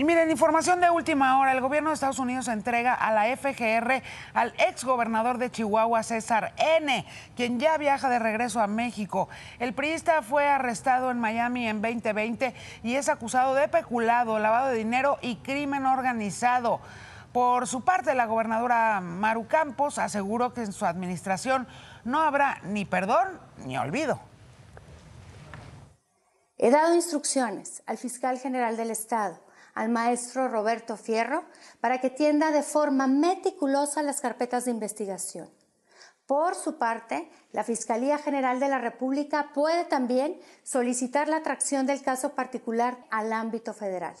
Y miren, información de última hora, el gobierno de Estados Unidos entrega a la FGR al exgobernador de Chihuahua, César N., quien ya viaja de regreso a México. El priista fue arrestado en Miami en 2020 y es acusado de peculado, lavado de dinero y crimen organizado. Por su parte, la gobernadora Maru Campos aseguró que en su administración no habrá ni perdón ni olvido. He dado instrucciones al fiscal general del Estado al maestro Roberto Fierro para que tienda de forma meticulosa las carpetas de investigación. Por su parte, la Fiscalía General de la República puede también solicitar la atracción del caso particular al ámbito federal.